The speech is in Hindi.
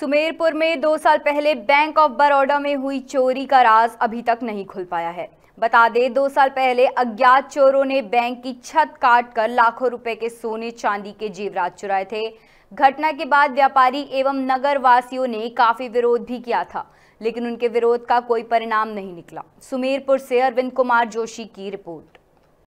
सुमेरपुर में दो साल पहले बैंक ऑफ बड़ौदा में हुई चोरी का राज अभी तक नहीं खुल पाया है बता दें दो साल पहले अज्ञात चोरों ने बैंक की छत काट कर लाखों रुपए के सोने चांदी के जेवरात चुराए थे घटना के बाद व्यापारी एवं नगर वासियों ने काफी विरोध भी किया था लेकिन उनके विरोध का कोई परिणाम नहीं निकला सुमेरपुर से अरविंद कुमार जोशी की रिपोर्ट